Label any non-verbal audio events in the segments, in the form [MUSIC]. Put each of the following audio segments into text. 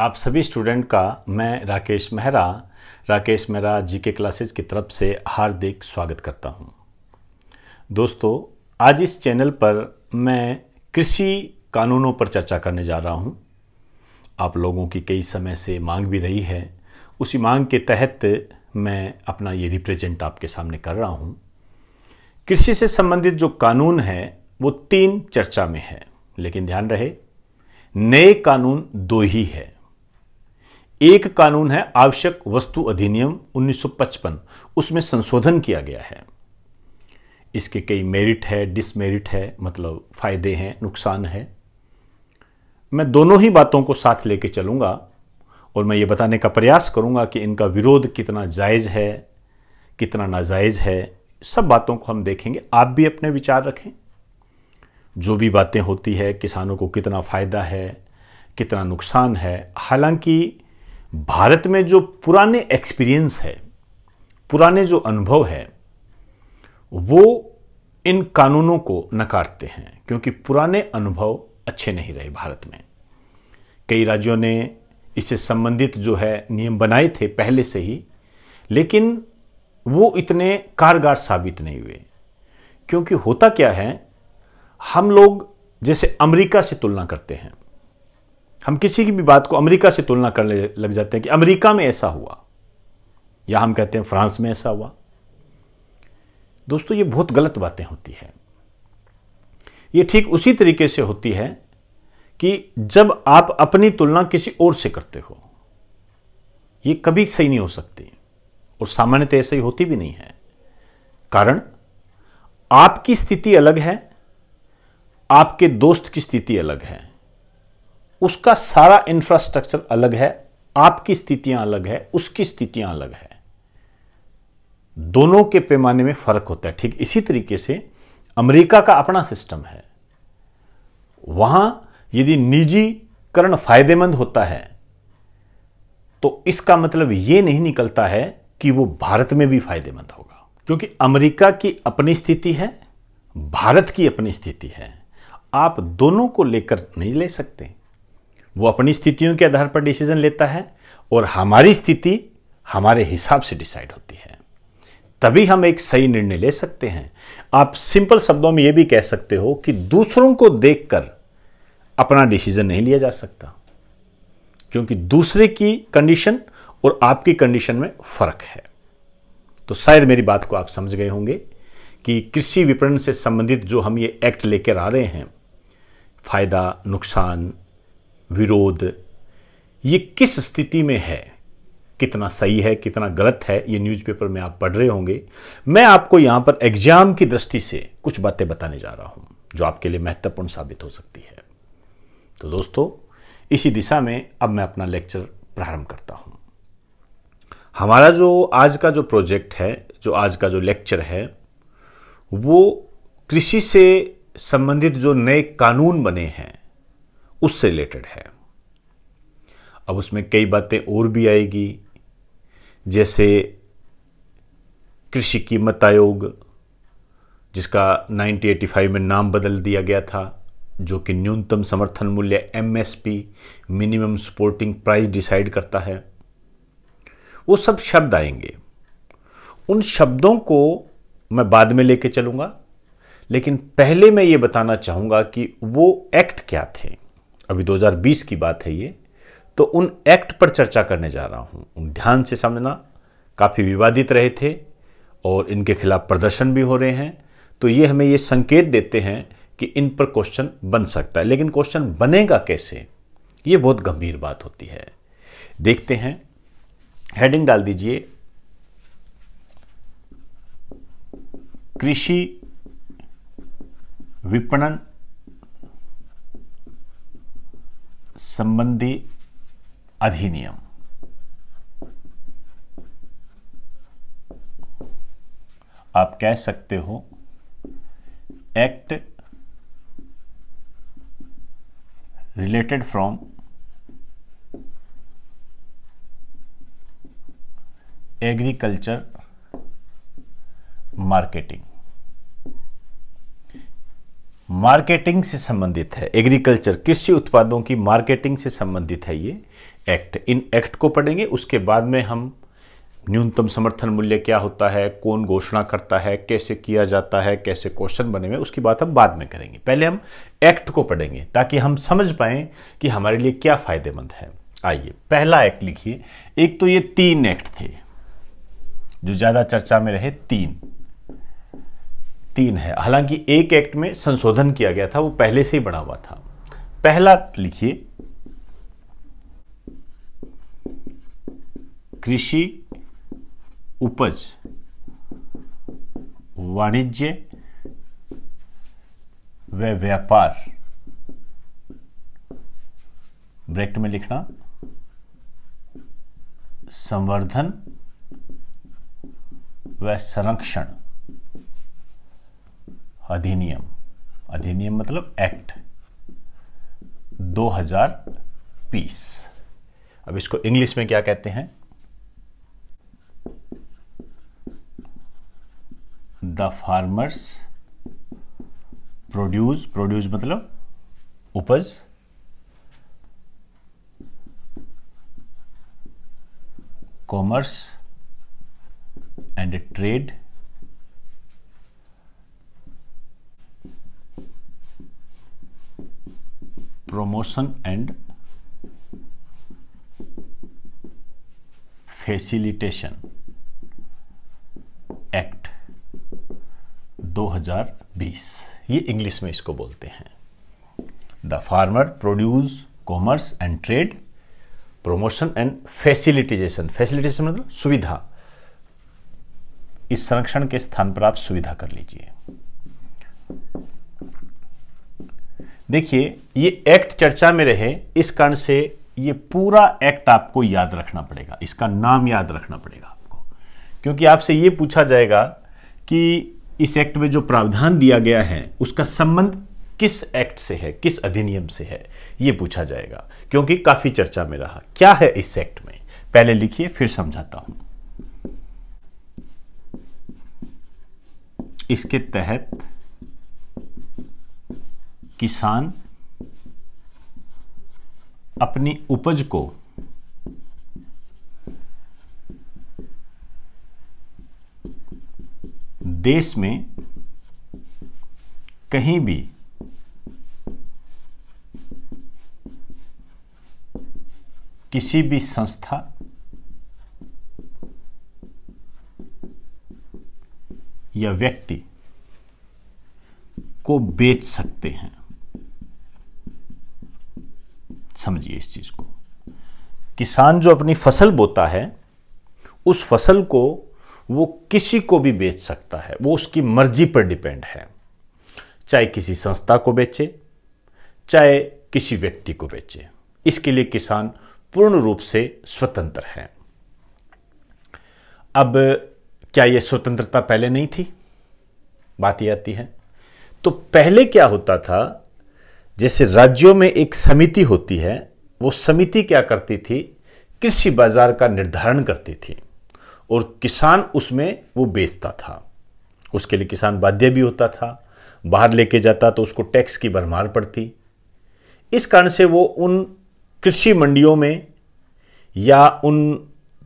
आप सभी स्टूडेंट का मैं राकेश मेहरा राकेश मेहरा जीके क्लासेस की तरफ से हार्दिक स्वागत करता हूं। दोस्तों आज इस चैनल पर मैं कृषि कानूनों पर चर्चा करने जा रहा हूं। आप लोगों की कई समय से मांग भी रही है उसी मांग के तहत मैं अपना ये रिप्रेजेंट आपके सामने कर रहा हूँ कृषि से संबंधित जो कानून है वो तीन चर्चा में है लेकिन ध्यान रहे नए कानून दो ही है एक कानून है आवश्यक वस्तु अधिनियम 1955 उसमें संशोधन किया गया है इसके कई मेरिट है डिसमेरिट है मतलब फ़ायदे हैं नुकसान है मैं दोनों ही बातों को साथ लेके चलूंगा और मैं ये बताने का प्रयास करूँगा कि इनका विरोध कितना जायज़ है कितना नाजायज़ है सब बातों को हम देखेंगे आप भी अपने विचार रखें जो भी बातें होती है किसानों को कितना फ़ायदा है कितना नुकसान है हालांकि भारत में जो पुराने एक्सपीरियंस है पुराने जो अनुभव है वो इन कानूनों को नकारते हैं क्योंकि पुराने अनुभव अच्छे नहीं रहे भारत में कई राज्यों ने इससे संबंधित जो है नियम बनाए थे पहले से ही लेकिन वो इतने कारगर साबित नहीं हुए क्योंकि होता क्या है हम लोग जैसे अमेरिका से तुलना करते हैं हम किसी की भी बात को अमेरिका से तुलना करने लग जाते हैं कि अमेरिका में ऐसा हुआ या हम कहते हैं फ्रांस में ऐसा हुआ दोस्तों ये बहुत गलत बातें होती हैं ये ठीक उसी तरीके से होती है कि जब आप अपनी तुलना किसी और से करते हो ये कभी सही नहीं हो सकती और सामान्यतः ऐसे ही होती भी नहीं है कारण आपकी स्थिति अलग है आपके दोस्त की स्थिति अलग है उसका सारा इंफ्रास्ट्रक्चर अलग है आपकी स्थितियां अलग है उसकी स्थितियां अलग है दोनों के पैमाने में फर्क होता है ठीक इसी तरीके से अमेरिका का अपना सिस्टम है वहां यदि निजीकरण फायदेमंद होता है तो इसका मतलब यह नहीं निकलता है कि वो भारत में भी फायदेमंद होगा क्योंकि अमेरिका की अपनी स्थिति है भारत की अपनी स्थिति है आप दोनों को लेकर नहीं ले सकते वो अपनी स्थितियों के आधार पर डिसीजन लेता है और हमारी स्थिति हमारे हिसाब से डिसाइड होती है तभी हम एक सही निर्णय ले सकते हैं आप सिंपल शब्दों में यह भी कह सकते हो कि दूसरों को देखकर अपना डिसीजन नहीं लिया जा सकता क्योंकि दूसरे की कंडीशन और आपकी कंडीशन में फर्क है तो शायद मेरी बात को आप समझ गए होंगे कि कृषि विपणन से संबंधित जो हम ये एक्ट लेकर आ रहे हैं फायदा नुकसान विरोध ये किस स्थिति में है कितना सही है कितना गलत है ये न्यूज़पेपर में आप पढ़ रहे होंगे मैं आपको यहाँ पर एग्जाम की दृष्टि से कुछ बातें बताने जा रहा हूँ जो आपके लिए महत्वपूर्ण साबित हो सकती है तो दोस्तों इसी दिशा में अब मैं अपना लेक्चर प्रारंभ करता हूँ हमारा जो आज का जो प्रोजेक्ट है जो आज का जो लेक्चर है वो कृषि से संबंधित जो नए कानून बने हैं उससे रिलेटेड है अब उसमें कई बातें और भी आएगी जैसे कृषि कीमत आयोग जिसका 1985 में नाम बदल दिया गया था जो कि न्यूनतम समर्थन मूल्य MSP minimum supporting price decide करता है वो सब शब्द आएंगे उन शब्दों को मैं बाद में लेके चलूंगा लेकिन पहले मैं ये बताना चाहूंगा कि वो एक्ट क्या थे अभी 2020 की बात है ये तो उन एक्ट पर चर्चा करने जा रहा हूँ ध्यान से समझना काफ़ी विवादित रहे थे और इनके खिलाफ प्रदर्शन भी हो रहे हैं तो ये हमें ये संकेत देते हैं कि इन पर क्वेश्चन बन सकता है लेकिन क्वेश्चन बनेगा कैसे ये बहुत गंभीर बात होती है देखते हैं हेडिंग डाल दीजिए कृषि विपणन संबंधी अधिनियम आप कह सकते हो act related from agriculture marketing marketing से संबंधित है एग्रीकल्चर कृषि उत्पादों की मार्केटिंग से संबंधित है ये एक्ट इन एक्ट को पढ़ेंगे उसके बाद में हम न्यूनतम समर्थन मूल्य क्या होता है कौन घोषणा करता है कैसे किया जाता है कैसे क्वेश्चन बने हुए उसकी बात हम बाद में करेंगे पहले हम एक्ट को पढ़ेंगे ताकि हम समझ पाए कि हमारे लिए क्या फ़ायदेमंद है आइए पहला एक्ट लिखिए एक तो ये तीन एक्ट थे जो ज़्यादा चर्चा में रहे तीन तीन है हालांकि एक एक्ट में संशोधन किया गया था वो पहले से ही बना हुआ था पहला लिखिए कृषि उपज वाणिज्य व व्यापार ब्रेक्ट में लिखना संवर्धन व संरक्षण अधिनियम अधिनियम मतलब एक्ट 2020 अब इसको इंग्लिश में क्या कहते हैं द फार्मर्स प्रोड्यूस प्रोड्यूस मतलब उपज commerce and trade promotion and facilitation act 2020 ये इंग्लिश में इसको बोलते हैं the farmer produce commerce and trade promotion and facilitation facilitation मतलब सुविधा इस संरक्षण के स्थान पर आप सुविधा कर लीजिए देखिए ये एक्ट चर्चा में रहे इस कारण से ये पूरा एक्ट आपको याद रखना पड़ेगा इसका नाम याद रखना पड़ेगा आपको क्योंकि आपसे ये पूछा जाएगा कि इस एक्ट में जो प्रावधान दिया गया है उसका संबंध किस एक्ट से है किस अधिनियम से है ये पूछा जाएगा क्योंकि काफी चर्चा में रहा क्या है इस एक्ट में पहले लिखिए फिर समझाता हूं इसके तहत किसान अपनी उपज को देश में कहीं भी किसी भी संस्था या व्यक्ति को बेच सकते हैं समझिए इस चीज़ को किसान जो अपनी फसल बोता है उस फसल को वो किसी को भी बेच सकता है वो उसकी मर्जी पर डिपेंड है चाहे किसी संस्था को बेचे चाहे किसी व्यक्ति को बेचे इसके लिए किसान पूर्ण रूप से स्वतंत्र है अब क्या यह स्वतंत्रता पहले नहीं थी बात यह आती है तो पहले क्या होता था जैसे राज्यों में एक समिति होती है वो समिति क्या करती थी कृषि बाज़ार का निर्धारण करती थी और किसान उसमें वो बेचता था उसके लिए किसान बाध्य भी होता था बाहर लेके जाता तो उसको टैक्स की भरमार पड़ती इस कारण से वो उन कृषि मंडियों में या उन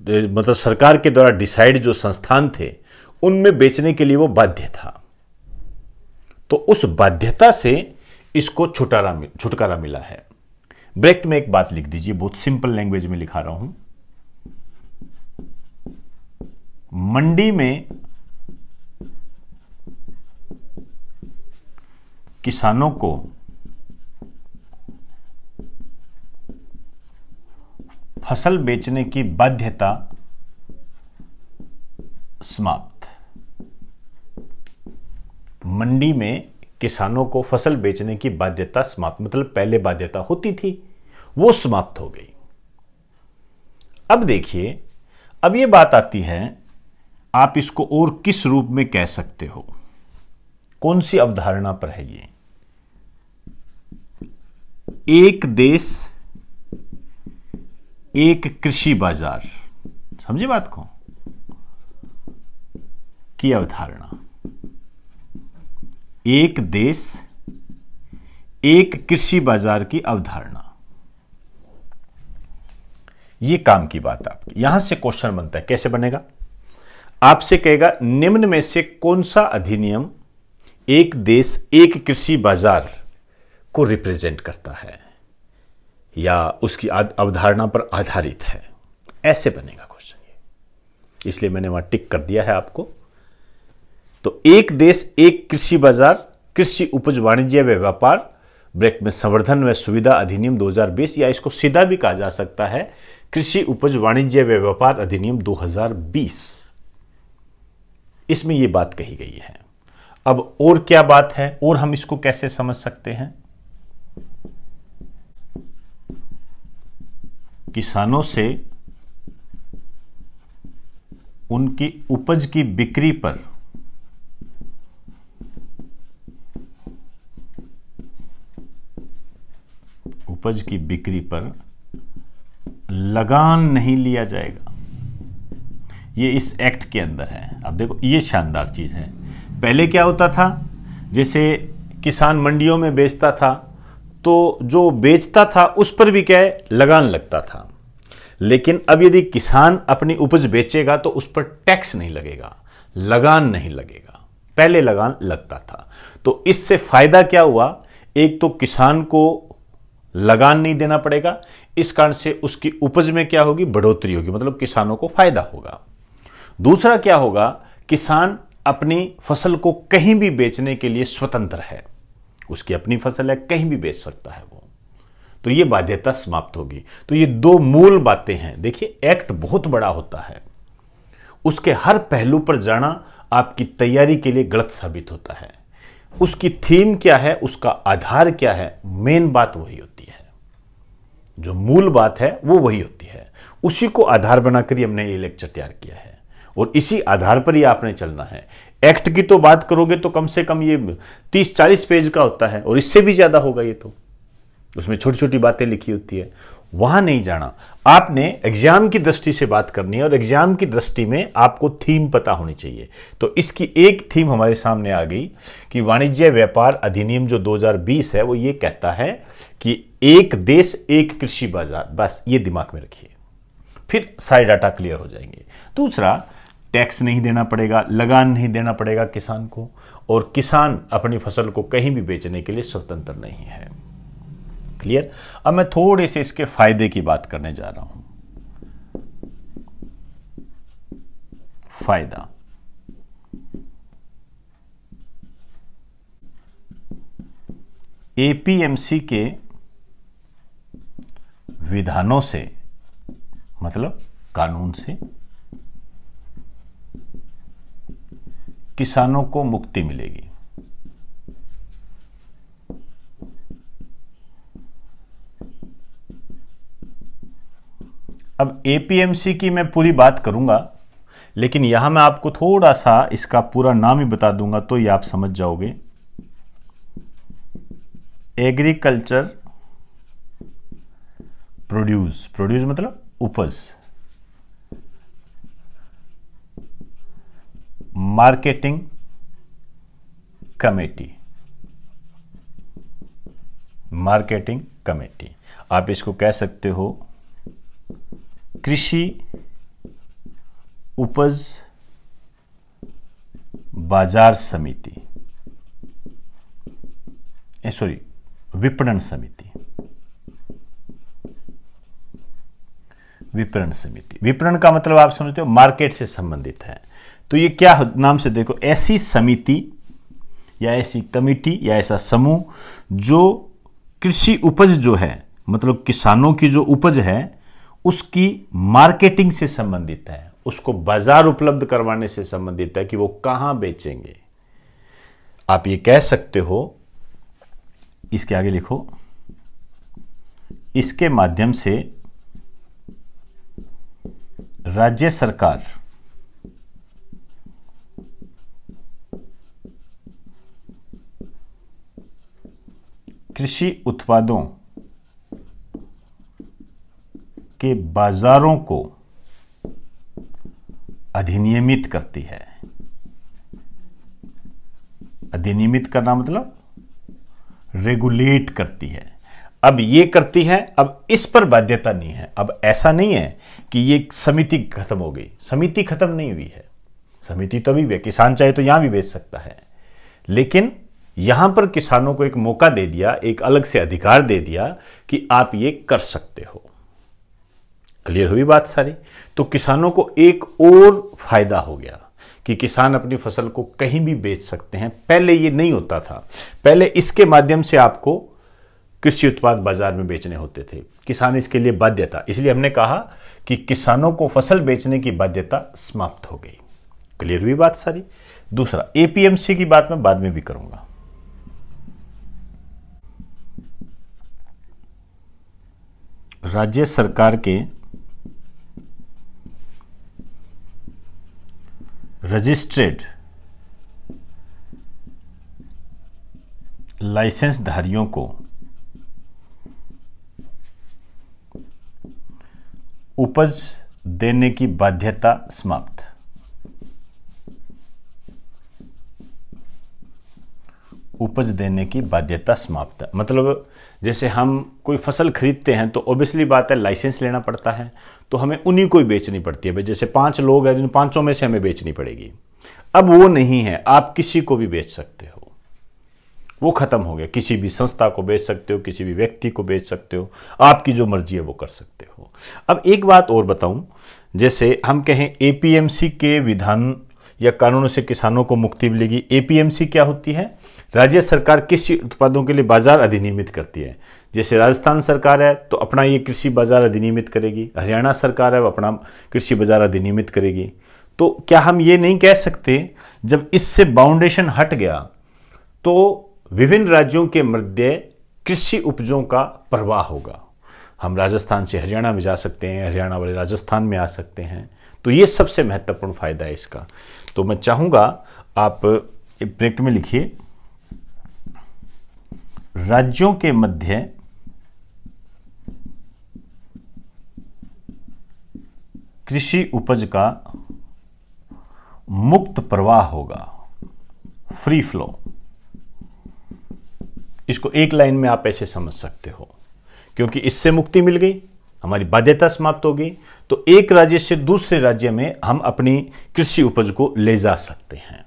मतलब सरकार के द्वारा डिसाइड जो संस्थान थे उनमें बेचने के लिए वो बाध्य था तो उस बाध्यता से इसको छुटारा छुटकारा मिला है ब्रेक्ट में एक बात लिख दीजिए बहुत सिंपल लैंग्वेज में लिखा रहा हूं मंडी में किसानों को फसल बेचने की बाध्यता समाप्त मंडी में किसानों को फसल बेचने की बाध्यता समाप्त मतलब पहले बाध्यता होती थी वो समाप्त हो गई अब देखिए अब ये बात आती है आप इसको और किस रूप में कह सकते हो कौन सी अवधारणा पर है ये एक देश एक कृषि बाजार समझे बात को की अवधारणा एक देश एक कृषि बाजार की अवधारणा यह काम की बात आपकी यहां से क्वेश्चन बनता है कैसे बनेगा आपसे कहेगा निम्न में से कौन सा अधिनियम एक देश एक कृषि बाजार को रिप्रेजेंट करता है या उसकी अवधारणा पर आधारित है ऐसे बनेगा क्वेश्चन ये इसलिए मैंने वहां टिक कर दिया है आपको तो एक देश एक कृषि बाजार कृषि उपज वाणिज्य व व्यापार ब्रेक में संवर्धन व सुविधा अधिनियम 2020 या इसको सीधा भी कहा जा सकता है कृषि उपज वाणिज्य व व्यापार अधिनियम 2020 इसमें यह बात कही गई है अब और क्या बात है और हम इसको कैसे समझ सकते हैं किसानों से उनकी उपज की बिक्री पर उपज की बिक्री पर लगान नहीं लिया जाएगा ये इस एक्ट के अंदर है अब देखो ये शानदार चीज़ है पहले क्या होता था जैसे किसान मंडियों में बेचता था तो जो बेचता था उस पर भी क्या है लगान लगता था लेकिन अब यदि किसान अपनी उपज बेचेगा तो उस पर टैक्स नहीं लगेगा लगान नहीं लगेगा पहले लगान लगता था तो इससे फायदा क्या हुआ एक तो किसान को लगान नहीं देना पड़ेगा इस कारण से उसकी उपज में क्या होगी बढ़ोतरी होगी मतलब किसानों को फायदा होगा दूसरा क्या होगा किसान अपनी फसल को कहीं भी बेचने के लिए स्वतंत्र है उसकी अपनी फसल है कहीं भी बेच सकता है वो तो ये बाध्यता समाप्त होगी तो ये दो मूल बातें हैं देखिए एक्ट बहुत बड़ा होता है उसके हर पहलू पर जाना आपकी तैयारी के लिए गलत साबित होता है उसकी थीम क्या है उसका आधार क्या है मेन बात वही होती है जो मूल बात है वो वही होती है उसी को आधार बनाकर ही हमने ये लेक्चर तैयार किया है और इसी आधार पर ही आपने चलना है एक्ट की तो बात करोगे तो कम से कम ये तीस चालीस पेज का होता है और इससे भी ज़्यादा होगा ये तो उसमें छोटी छोटी बातें लिखी होती है वहां नहीं जाना आपने एग्जाम की दृष्टि से बात करनी है और एग्जाम की दृष्टि में आपको थीम पता होनी चाहिए तो इसकी एक थीम हमारे सामने आ गई कि वाणिज्य व्यापार अधिनियम जो 2020 है वो ये कहता है कि एक देश एक कृषि बाजार बस ये दिमाग में रखिए फिर सारे डाटा क्लियर हो जाएंगे दूसरा टैक्स नहीं देना पड़ेगा लगान नहीं देना पड़ेगा किसान को और किसान अपनी फसल को कहीं भी बेचने के लिए स्वतंत्र नहीं है क्लियर अब मैं थोड़े से इसके फायदे की बात करने जा रहा हूं फायदा एपीएमसी के विधानों से मतलब कानून से किसानों को मुक्ति मिलेगी अब एपीएमसी की मैं पूरी बात करूंगा लेकिन यहां मैं आपको थोड़ा सा इसका पूरा नाम ही बता दूंगा तो ये आप समझ जाओगे एग्रीकल्चर प्रोड्यूस प्रोड्यूस मतलब उपज मार्केटिंग कमेटी मार्केटिंग कमेटी आप इसको कह सकते हो कृषि उपज बाजार समिति सॉरी विपणन समिति विपणन समिति विपणन का मतलब आप समझते हो मार्केट से संबंधित है तो ये क्या नाम से देखो ऐसी समिति या ऐसी कमिटी या ऐसा समूह जो कृषि उपज जो है मतलब किसानों की जो उपज है उसकी मार्केटिंग से संबंधित है उसको बाजार उपलब्ध करवाने से संबंधित है कि वो कहां बेचेंगे आप ये कह सकते हो इसके आगे लिखो इसके माध्यम से राज्य सरकार कृषि उत्पादों के बाजारों को अधिनियमित करती है अधिनियमित करना मतलब रेगुलेट करती है अब ये करती है अब इस पर बाध्यता नहीं है अब ऐसा नहीं है कि ये समिति खत्म हो गई समिति खत्म नहीं हुई है समिति तो अभी भी किसान चाहे तो यहां भी बेच सकता है लेकिन यहां पर किसानों को एक मौका दे दिया एक अलग से अधिकार दे दिया कि आप ये कर सकते हो क्लियर हुई बात सारी तो किसानों को एक और फायदा हो गया कि किसान अपनी फसल को कहीं भी बेच सकते हैं पहले ये नहीं होता था पहले इसके माध्यम से आपको कृषि उत्पाद बाजार में बेचने होते थे किसान इसके लिए बाध्य था इसलिए हमने कहा कि किसानों को फसल बेचने की बाध्यता समाप्त हो गई क्लियर हुई बात सारी दूसरा एपीएमसी की बात मैं बाद में भी करूंगा राज्य सरकार के रजिस्ट्रेड लाइसेंसधारियों को उपज देने की बाध्यता समाप्त उपज देने की बाध्यता समाप्त मतलब जैसे हम कोई फसल खरीदते हैं तो ऑब्वियसली बात है लाइसेंस लेना पड़ता है तो हमें उन्हीं को ही बेचनी पड़ती है भाई जैसे पांच लोग हैं जिन तो पांचों में से हमें बेचनी पड़ेगी अब वो नहीं है आप किसी को भी बेच सकते हो वो ख़त्म हो गया किसी भी संस्था को बेच सकते हो किसी भी व्यक्ति को बेच सकते हो आपकी जो मर्जी है वो कर सकते हो अब एक बात और बताऊं जैसे हम कहें एपीएमसी के विधान या कानूनों से किसानों को मुक्ति मिलेगी एपीएमसी क्या होती है राज्य सरकार कृषि उत्पादों के लिए बाजार अधिनियमित करती है जैसे राजस्थान सरकार है तो अपना ये कृषि बाजार अधिनियमित करेगी हरियाणा सरकार है वो अपना कृषि बाजार अधिनियमित करेगी तो क्या हम ये नहीं कह सकते जब इससे बाउंडेशन हट गया तो विभिन्न राज्यों के मध्य कृषि उपजों का प्रवाह होगा हम राजस्थान से हरियाणा में जा सकते हैं हरियाणा वाले राजस्थान में आ सकते हैं तो ये सबसे महत्वपूर्ण फायदा है इसका तो मैं चाहूंगा आप ब्रेक में लिखिए राज्यों के मध्य कृषि उपज का मुक्त प्रवाह होगा फ्री फ्लो इसको एक लाइन में आप ऐसे समझ सकते हो क्योंकि इससे मुक्ति मिल गई हमारी बाध्यता समाप्त हो गई तो एक राज्य से दूसरे राज्य में हम अपनी कृषि उपज को ले जा सकते हैं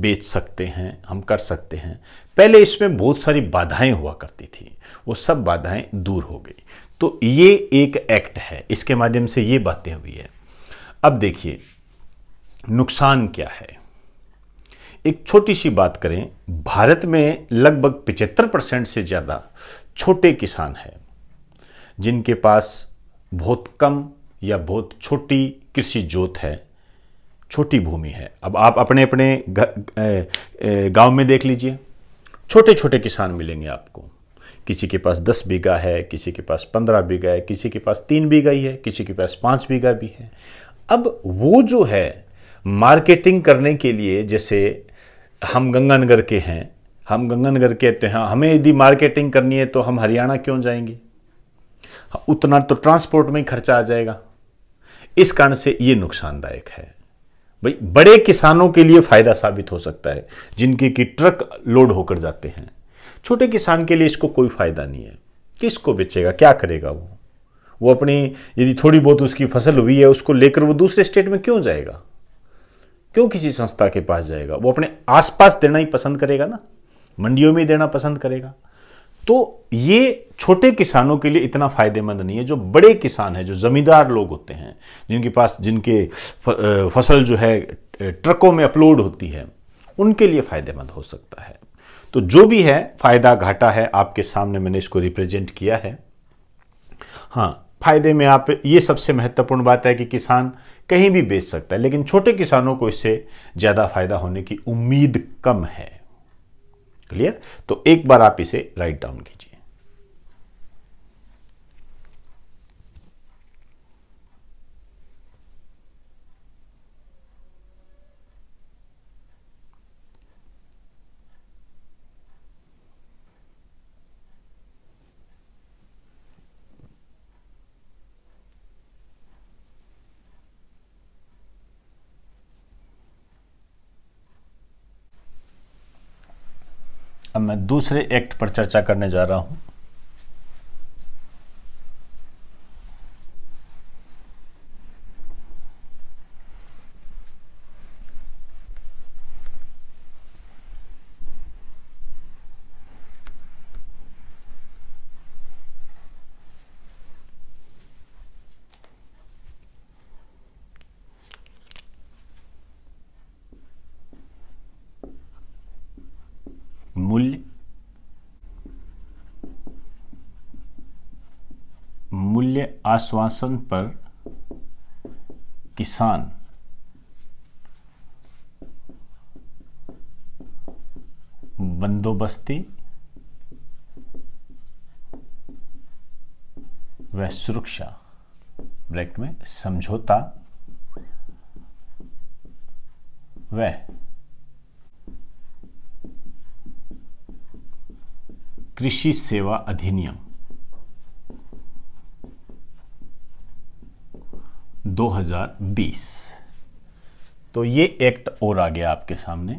बेच सकते हैं हम कर सकते हैं पहले इसमें बहुत सारी बाधाएं हुआ करती थी वो सब बाधाएं दूर हो गई तो ये एक एक्ट है इसके माध्यम से ये बातें हुई है अब देखिए नुकसान क्या है एक छोटी सी बात करें भारत में लगभग 75 परसेंट से ज़्यादा छोटे किसान हैं जिनके पास बहुत कम या बहुत छोटी कृषि जोत है छोटी भूमि है अब आप अपने अपने गांव में देख लीजिए छोटे छोटे किसान मिलेंगे आपको किसी के पास दस बीघा है किसी के पास पंद्रह बीघा है किसी के पास तीन बीघा ही है किसी के पास पाँच बीघा भी है अब वो जो है मार्केटिंग करने के लिए जैसे हम गंगानगर के हैं हम गंगानगर के तो हैं हमें यदि मार्केटिंग करनी है तो हम हरियाणा क्यों जाएंगे उतना तो ट्रांसपोर्ट में ही खर्चा आ जाएगा इस कारण से ये नुकसानदायक है भाई बड़े किसानों के लिए फायदा साबित हो सकता है जिनके कि ट्रक लोड होकर जाते हैं छोटे किसान के लिए इसको कोई फायदा नहीं है किसको बेचेगा क्या करेगा वो वो अपनी यदि थोड़ी बहुत उसकी फसल हुई है उसको लेकर वो दूसरे स्टेट में क्यों जाएगा क्यों किसी संस्था के पास जाएगा वो अपने आसपास देना ही पसंद करेगा ना मंडियों में देना पसंद करेगा तो ये छोटे किसानों के लिए इतना फायदेमंद नहीं है जो बड़े किसान हैं जो ज़मींदार लोग होते हैं जिनके पास जिनके फसल जो है ट्रकों में अपलोड होती है उनके लिए फायदेमंद हो सकता है तो जो भी है फायदा घाटा है आपके सामने मैंने इसको रिप्रेजेंट किया है हाँ फायदे में आप ये सबसे महत्वपूर्ण बात है कि किसान कहीं भी बेच सकता है लेकिन छोटे किसानों को इससे ज़्यादा फायदा होने की उम्मीद कम है क्लियर तो एक बार आप इसे राइट डाउन कीजिए अब मैं दूसरे एक्ट पर चर्चा करने जा रहा हूँ मूल्य मूल्य आश्वासन पर किसान बंदोबस्ती व सुरक्षा ब्रैकेट में समझौता वह कृषि सेवा अधिनियम 2020 तो ये एक्ट और आ गया आपके सामने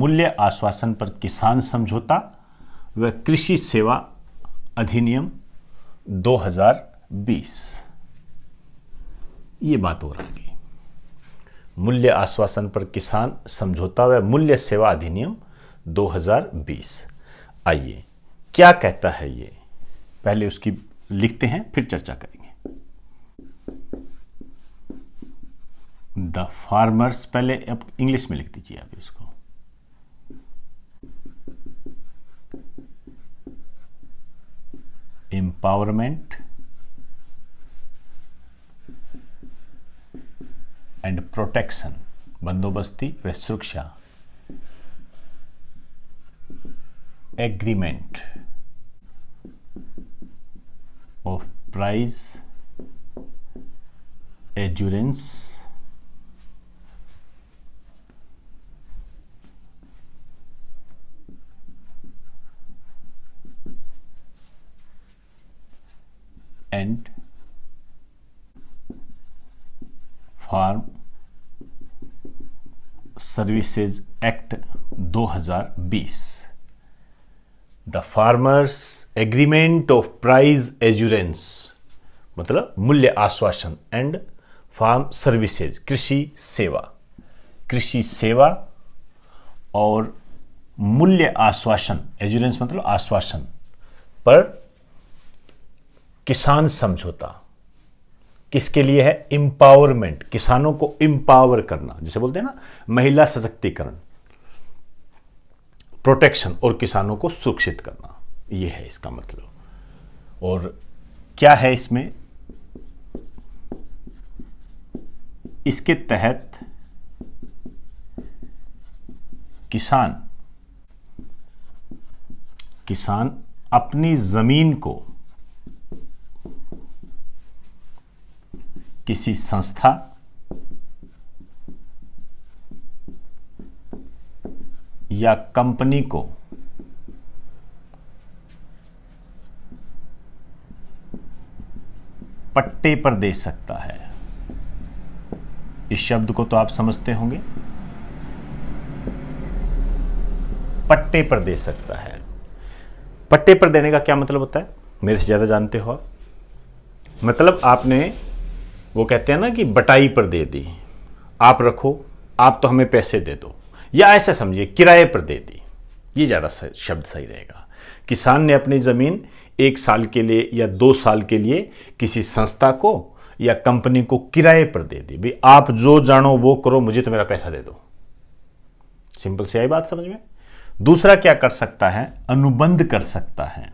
मूल्य आश्वासन पर किसान समझौता व कृषि सेवा अधिनियम 2020 ये बात और आ गई मूल्य आश्वासन पर किसान समझौता व मूल्य सेवा अधिनियम 2020 आइए क्या कहता है ये पहले उसकी लिखते हैं फिर चर्चा करेंगे द फार्मर्स पहले अब इंग्लिश में लिख दीजिए आप इसको एम्पावरमेंट एंड प्रोटेक्शन बंदोबस्ती व सुरक्षा agreement price assurance and farm services act 2020 the farmers agreement of price assurance मतलब मूल्य आश्वासन एंड फार्म सर्विसेज कृषि सेवा कृषि सेवा और मूल्य आश्वासन एजुरेंस मतलब आश्वासन पर किसान समझौता किसके लिए है इंपावरमेंट किसानों को इंपावर करना जिसे बोलते हैं ना महिला सशक्तिकरण प्रोटेक्शन और किसानों को सुरक्षित करना ये है इसका मतलब और क्या है इसमें इसके तहत किसान किसान अपनी जमीन को किसी संस्था या कंपनी को पट्टे पर दे सकता है इस शब्द को तो आप समझते होंगे पट्टे पर दे सकता है पट्टे पर देने का क्या मतलब होता है मेरे से ज़्यादा जानते हो आप मतलब आपने वो कहते हैं ना कि बटाई पर दे दी आप रखो आप तो हमें पैसे दे दो या ऐसा समझिए किराए पर दे दी ये ज़्यादा शब्द सही रहेगा किसान ने अपनी ज़मीन एक साल के लिए या दो साल के लिए किसी संस्था को या कंपनी को किराए पर दे दी भाई आप जो जानो वो करो मुझे तो मेरा पैसा दे दो सिंपल सी आई बात समझ में दूसरा क्या कर सकता है अनुबंध कर सकता है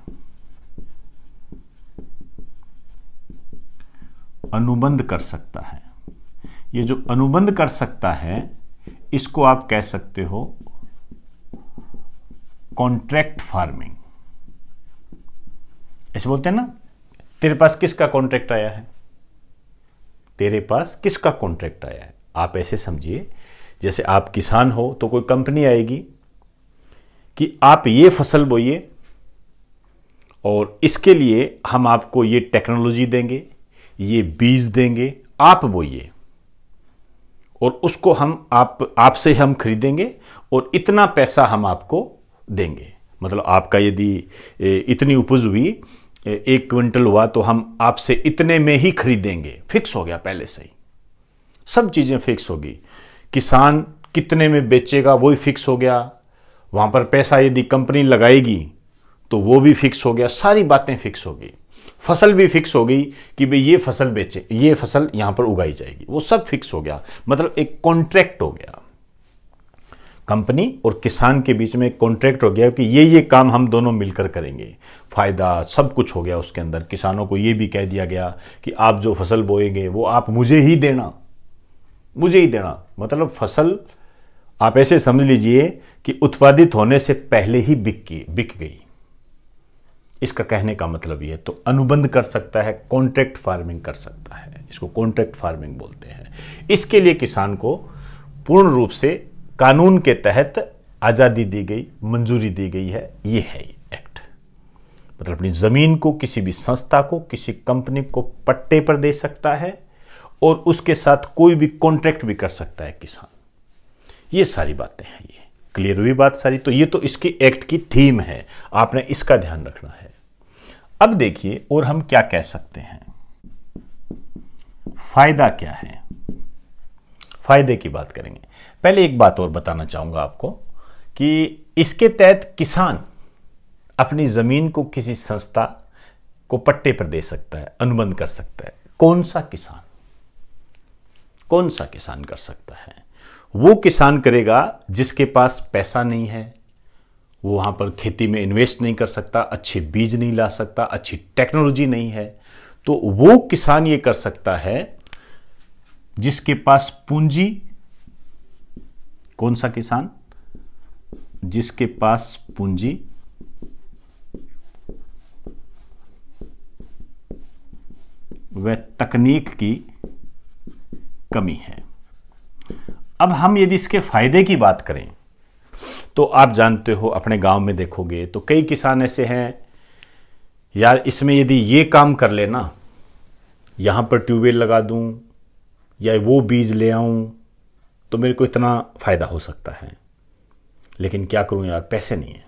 अनुबंध कर सकता है ये जो अनुबंध कर सकता है इसको आप कह सकते हो कॉन्ट्रैक्ट फार्मिंग ऐसे बोलते हैं ना तेरे पास किसका कॉन्ट्रैक्ट आया है तेरे पास किसका कॉन्ट्रैक्ट आया है आप ऐसे समझिए जैसे आप किसान हो तो कोई कंपनी आएगी कि आप ये फसल बोइए और इसके लिए हम आपको ये टेक्नोलॉजी देंगे ये बीज देंगे आप बोइए और उसको हम आप आपसे हम खरीदेंगे और इतना पैसा हम आपको देंगे मतलब आपका यदि इतनी उपज हुई एक क्विंटल हुआ तो हम आपसे इतने में ही खरीदेंगे फिक्स हो गया पहले से ही सब चीज़ें फिक्स होगी किसान कितने में बेचेगा वो ही फिक्स हो गया वहां पर पैसा यदि कंपनी लगाएगी तो वो भी फिक्स हो गया सारी बातें फिक्स हो गई फसल भी फिक्स हो गई कि भाई ये फसल बेचे ये फसल यहां पर उगाई जाएगी वो सब फिक्स हो गया मतलब एक कॉन्ट्रैक्ट हो गया कंपनी और किसान के बीच में कॉन्ट्रैक्ट हो गया कि ये ये काम हम दोनों मिलकर करेंगे फ़ायदा सब कुछ हो गया उसके अंदर किसानों को ये भी कह दिया गया कि आप जो फसल बोएंगे वो आप मुझे ही देना मुझे ही देना मतलब फसल आप ऐसे समझ लीजिए कि उत्पादित होने से पहले ही बिक की बिक गई इसका कहने का मतलब यह तो अनुबंध कर सकता है कॉन्ट्रैक्ट फार्मिंग कर सकता है इसको कॉन्ट्रैक्ट फार्मिंग बोलते हैं इसके लिए किसान को पूर्ण रूप से कानून के तहत आज़ादी दी गई मंजूरी दी गई है ये है ये एक्ट मतलब अपनी ज़मीन को किसी भी संस्था को किसी कंपनी को पट्टे पर दे सकता है और उसके साथ कोई भी कॉन्ट्रैक्ट भी कर सकता है किसान ये सारी बातें हैं ये क्लियर हुई बात सारी तो ये तो इसकी एक्ट की थीम है आपने इसका ध्यान रखना है अब देखिए और हम क्या कह सकते हैं फायदा क्या है फायदे की बात करेंगे पहले एक बात और बताना चाहूंगा आपको कि इसके तहत किसान अपनी ज़मीन को किसी संस्था को पट्टे पर दे सकता है अनुबंध कर सकता है कौन सा किसान कौन सा किसान कर सकता है वो किसान करेगा जिसके पास पैसा नहीं है वो वहां पर खेती में इन्वेस्ट नहीं कर सकता अच्छे बीज नहीं ला सकता अच्छी टेक्नोलॉजी नहीं है तो वो किसान ये कर सकता है जिसके पास पूंजी कौन सा किसान जिसके पास पूंजी व तकनीक की कमी है अब हम यदि इसके फायदे की बात करें तो आप जानते हो अपने गांव में देखोगे तो कई किसान ऐसे हैं यार इसमें यदि ये काम कर लेना यहां पर ट्यूबवेल लगा दूं या वो बीज ले आऊं तो मेरे को इतना फ़ायदा हो सकता है लेकिन क्या करूं यार पैसे नहीं है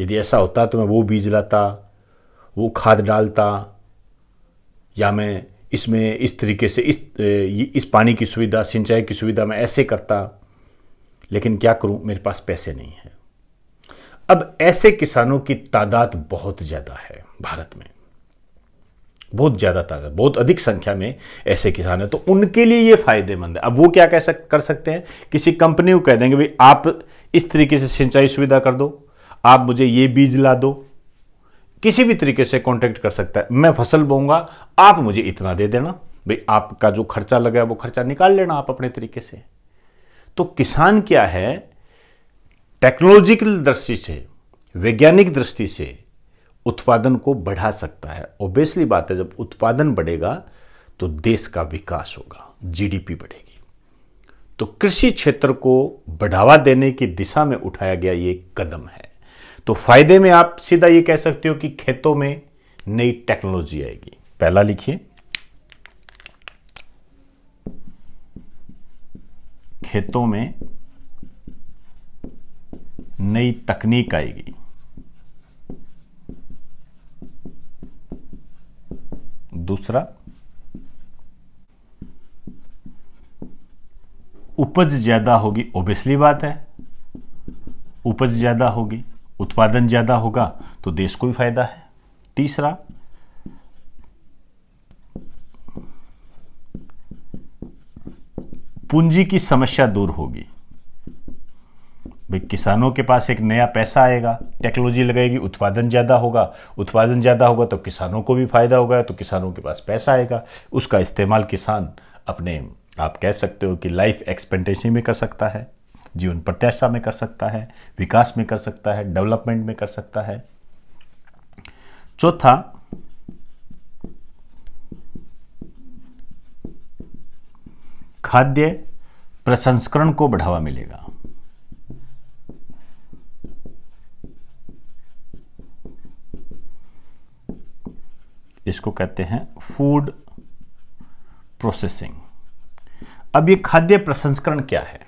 यदि ऐसा होता तो मैं वो बीज लाता वो खाद डालता या मैं इसमें इस तरीके से इस इस पानी की सुविधा सिंचाई की सुविधा मैं ऐसे करता लेकिन क्या करूं मेरे पास पैसे नहीं है अब ऐसे किसानों की तादाद बहुत ज़्यादा है भारत में बहुत ज़्यादा तादाद बहुत अधिक संख्या में ऐसे किसान हैं तो उनके लिए ये फायदेमंद है अब वो क्या कह सक कर सकते हैं किसी कंपनी को कह देंगे भाई आप इस तरीके से सिंचाई सुविधा कर दो आप मुझे ये बीज ला दो किसी भी तरीके से कॉन्टैक्ट कर सकता है मैं फसल बोऊंगा आप मुझे इतना दे देना भाई आपका जो खर्चा लगा है वो खर्चा निकाल लेना आप अपने तरीके से तो किसान क्या है टेक्नोलॉजिकल दृष्टि से वैज्ञानिक दृष्टि से उत्पादन को बढ़ा सकता है ओबियसली बात है जब उत्पादन बढ़ेगा तो देश का विकास होगा जीडीपी बढ़ेगी तो कृषि क्षेत्र को बढ़ावा देने की दिशा में उठाया गया ये कदम है तो फायदे में आप सीधा ये कह सकते हो कि खेतों में नई टेक्नोलॉजी आएगी पहला लिखिए खेतों में नई तकनीक आएगी दूसरा उपज ज़्यादा होगी ओबियसली बात है उपज ज़्यादा होगी उत्पादन ज़्यादा होगा तो देश को भी फायदा है तीसरा पूंजी की समस्या दूर होगी भाई किसानों के पास एक नया पैसा आएगा टेक्नोलॉजी लगेगी उत्पादन ज़्यादा होगा उत्पादन ज़्यादा होगा तो किसानों को भी फ़ायदा होगा तो किसानों के पास पैसा आएगा उसका इस्तेमाल किसान अपने आप कह सकते हो कि लाइफ एक्सपेक्टेंसी में कर सकता है जीवन प्रत्याशा में कर सकता है विकास में कर सकता है डेवलपमेंट में कर सकता है चौथा खाद्य प्रसंस्करण को बढ़ावा मिलेगा इसको कहते हैं फूड प्रोसेसिंग अब ये खाद्य प्रसंस्करण क्या है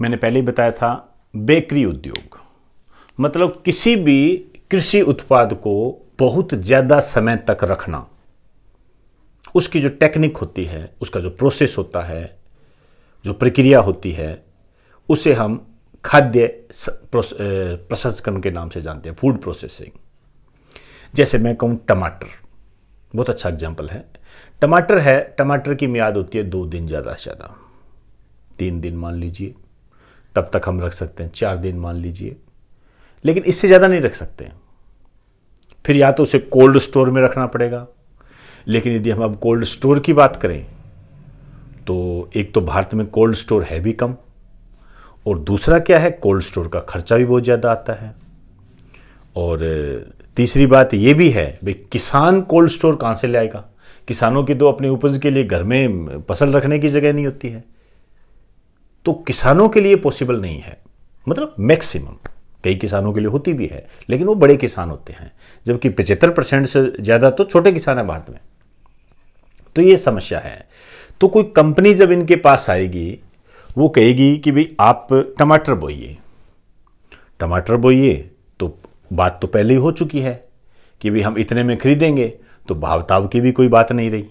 मैंने पहले ही बताया था बेकरी उद्योग मतलब किसी भी कृषि उत्पाद को बहुत ज़्यादा समय तक रखना उसकी जो टेक्निक होती है उसका जो प्रोसेस होता है जो प्रक्रिया होती है उसे हम खाद्य प्रसंस्करण के नाम से जानते हैं फूड प्रोसेसिंग जैसे मैं कहूँ टमाटर बहुत अच्छा एग्जाम्पल है टमाटर है टमाटर की म्याद होती है दो दिन ज़्यादा से ज़्यादा तीन दिन मान लीजिए तब तक हम रख सकते हैं चार दिन मान लीजिए लेकिन इससे ज़्यादा नहीं रख सकते फिर या तो उसे कोल्ड स्टोर में रखना पड़ेगा लेकिन यदि हम अब कोल्ड स्टोर की बात करें तो एक तो भारत में कोल्ड स्टोर है भी कम और दूसरा क्या है कोल्ड स्टोर का खर्चा भी बहुत ज़्यादा आता है और तीसरी बात ये भी है भाई किसान कोल्ड स्टोर कहाँ से लाएगा किसानों की तो अपनी उपज के लिए घर में फसल रखने की जगह नहीं होती है तो किसानों के लिए पॉसिबल नहीं है मतलब मैक्सिमम कई किसानों के लिए होती भी है लेकिन वो बड़े किसान होते हैं जबकि पचहत्तर परसेंट से ज़्यादा तो छोटे किसान हैं भारत में तो ये समस्या है तो कोई कंपनी जब इनके पास आएगी वो कहेगी कि भाई आप टमाटर बोइए टमाटर बोइए बात तो पहले ही हो चुकी है कि भाई हम इतने में खरीदेंगे तो भावताव की भी कोई बात नहीं रही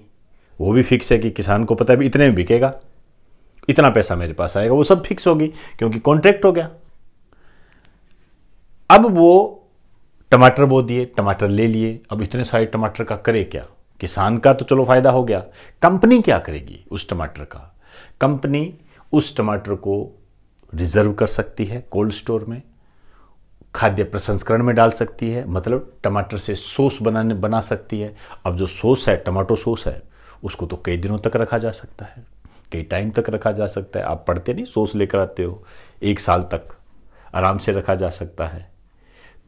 वो भी फिक्स है कि किसान को पता है भी इतने में बिकेगा इतना पैसा मेरे पास आएगा वो सब फिक्स होगी क्योंकि कॉन्ट्रैक्ट हो गया अब वो टमाटर बो दिए टमाटर ले लिए अब इतने सारे टमाटर का करे क्या किसान का तो चलो फायदा हो गया कंपनी क्या करेगी उस टमाटर का कंपनी उस टमाटर को रिजर्व कर सकती है कोल्ड स्टोर में खाद्य प्रसंस्करण में डाल सकती है मतलब टमाटर से सोस बनाने बना सकती है अब जो सोस है टमाटो सोस है उसको तो कई दिनों तक रखा जा सकता है कई टाइम तक रखा जा सकता है आप पढ़ते नहीं सोस लेकर आते हो एक साल तक आराम से रखा जा सकता है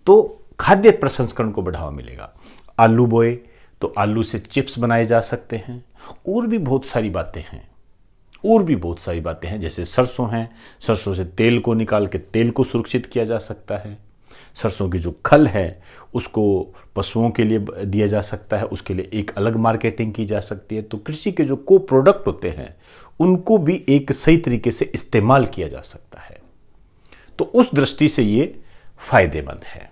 तो खाद्य प्रसंस्करण को बढ़ावा मिलेगा आलू बोए तो आलू से चिप्स बनाए जा सकते हैं और भी बहुत सारी बातें हैं और भी बहुत सारी बातें हैं जैसे सरसों हैं सरसों से तेल को निकाल के तेल को सुरक्षित किया जा सकता है सरसों की जो खल है उसको पशुओं के लिए दिया जा सकता है उसके लिए एक अलग मार्केटिंग की जा सकती है तो कृषि के जो को प्रोडक्ट होते हैं उनको भी एक सही तरीके से इस्तेमाल किया जा सकता है तो उस दृष्टि से ये फायदेमंद है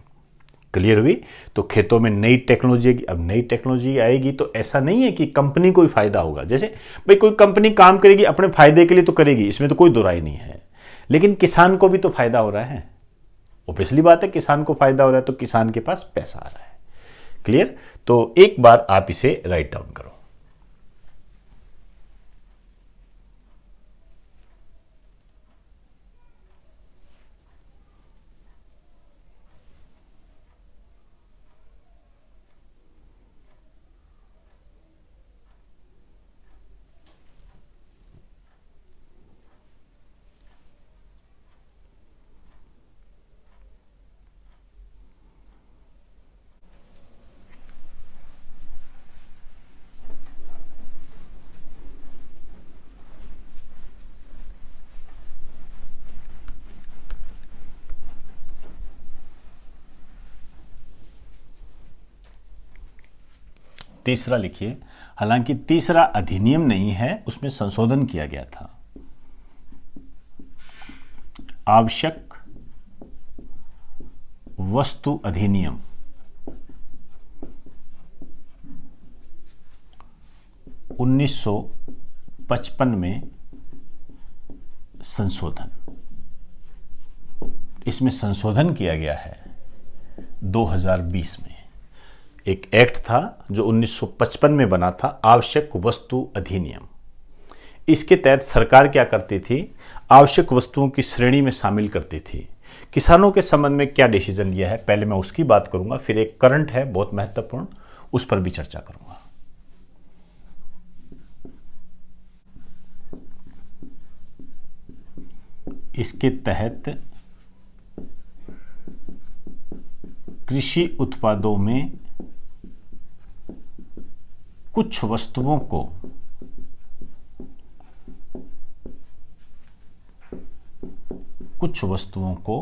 क्लियर हुई तो खेतों में नई टेक्नोलॉजी अब नई टेक्नोलॉजी आएगी तो ऐसा नहीं है कि कंपनी को ही फायदा होगा जैसे भाई कोई कंपनी काम करेगी अपने फायदे के लिए तो करेगी इसमें तो कोई दुराई नहीं है लेकिन किसान को भी तो फायदा हो रहा है ऑब्वियसली बात है किसान को फायदा हो रहा है तो किसान के पास पैसा आ रहा है क्लियर तो एक बार आप इसे राइट डाउन करो तीसरा लिखिए हालांकि तीसरा अधिनियम नहीं है उसमें संशोधन किया गया था आवश्यक वस्तु अधिनियम उन्नीस सौ पचपन में संशोधन इसमें संशोधन किया गया है 2020 में एक एक्ट था जो 1955 में बना था आवश्यक वस्तु अधिनियम इसके तहत सरकार क्या करती थी आवश्यक वस्तुओं की श्रेणी में शामिल करती थी किसानों के संबंध में क्या डिसीजन लिया है पहले मैं उसकी बात करूंगा फिर एक करंट है बहुत महत्वपूर्ण उस पर भी चर्चा करूंगा इसके तहत कृषि उत्पादों में कुछ वस्तुओं को कुछ वस्तुओं को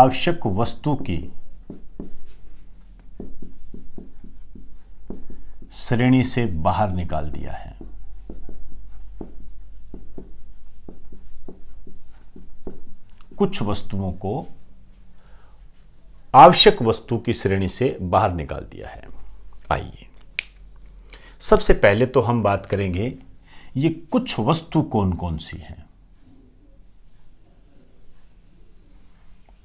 आवश्यक वस्तु की श्रेणी से बाहर निकाल दिया है कुछ वस्तुओं को आवश्यक वस्तु की श्रेणी से बाहर निकाल दिया है आइए सबसे पहले तो हम बात करेंगे ये कुछ वस्तु कौन कौन सी है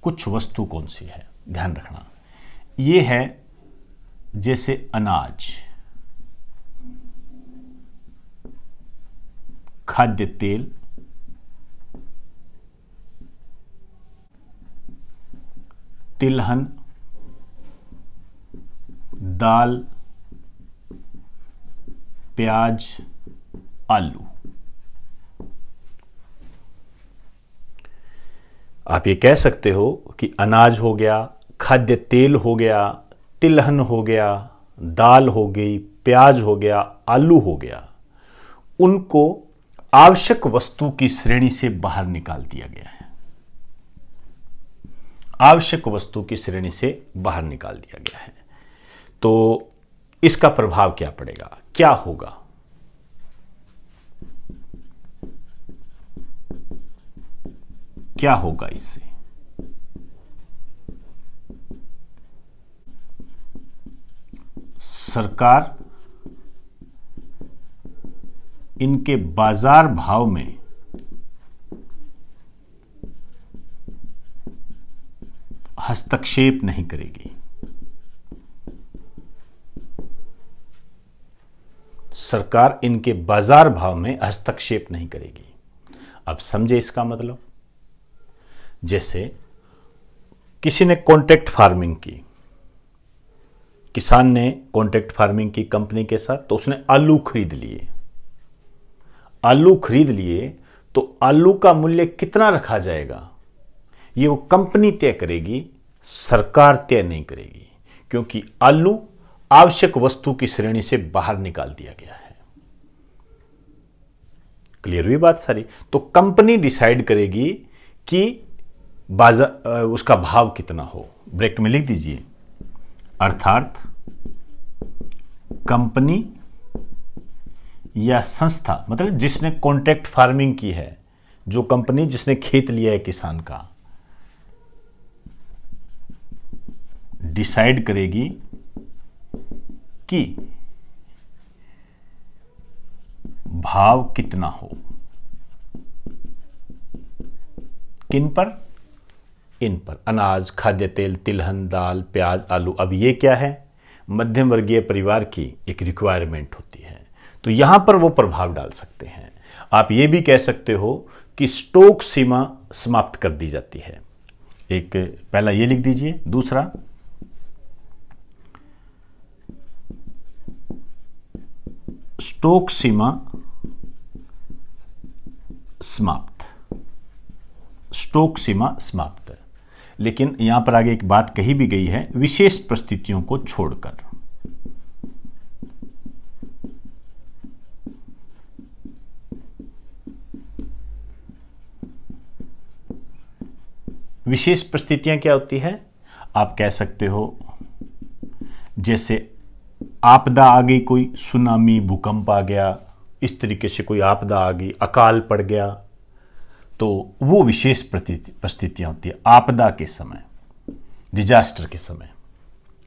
कुछ वस्तु कौन सी है ध्यान रखना ये है जैसे अनाज खाद्य तेल तिलहन दाल प्याज आलू आप ये कह सकते हो कि अनाज हो गया खाद्य तेल हो गया तिलहन हो गया दाल हो गई प्याज हो गया आलू हो गया उनको आवश्यक वस्तु की श्रेणी से बाहर निकाल दिया गया है आवश्यक वस्तु की श्रेणी से बाहर निकाल दिया गया है तो इसका प्रभाव क्या पड़ेगा क्या होगा क्या होगा इससे सरकार इनके बाजार भाव में हस्तक्षेप नहीं करेगी सरकार इनके बाजार भाव में हस्तक्षेप नहीं करेगी अब समझे इसका मतलब जैसे किसी ने कॉन्ट्रैक्ट फार्मिंग की किसान ने कॉन्ट्रैक्ट फार्मिंग की कंपनी के साथ तो उसने आलू खरीद लिए आलू खरीद लिए तो आलू का मूल्य कितना रखा जाएगा यह वो कंपनी तय करेगी सरकार तय नहीं करेगी क्योंकि आलू आवश्यक वस्तु की श्रेणी से बाहर निकाल दिया गया है क्लियर हुई बात सारी तो कंपनी डिसाइड करेगी कि बाजार उसका भाव कितना हो ब्रेक में लिख दीजिए अर्थात कंपनी या संस्था मतलब जिसने कॉन्ट्रैक्ट फार्मिंग की है जो कंपनी जिसने खेत लिया है किसान का डिसाइड करेगी कि भाव कितना हो किन पर इन पर अनाज खाद्य तेल तिलहन दाल प्याज आलू अब ये क्या है मध्यम वर्गीय परिवार की एक रिक्वायरमेंट होती है तो यहां पर वो प्रभाव डाल सकते हैं आप ये भी कह सकते हो कि स्टोक सीमा समाप्त कर दी जाती है एक पहला ये लिख दीजिए दूसरा स्टोक सीमा समाप्त स्टोक सीमा समाप्त लेकिन यहां पर आगे एक बात कही भी गई है विशेष परिस्थितियों को छोड़कर विशेष परिस्थितियां क्या होती है आप कह सकते हो जैसे आपदा आ गई कोई सुनामी भूकंप आ गया इस तरीके से कोई आपदा आ गई अकाल पड़ गया तो वो विशेष परिस्थितियां होती है आपदा के समय डिजास्टर के समय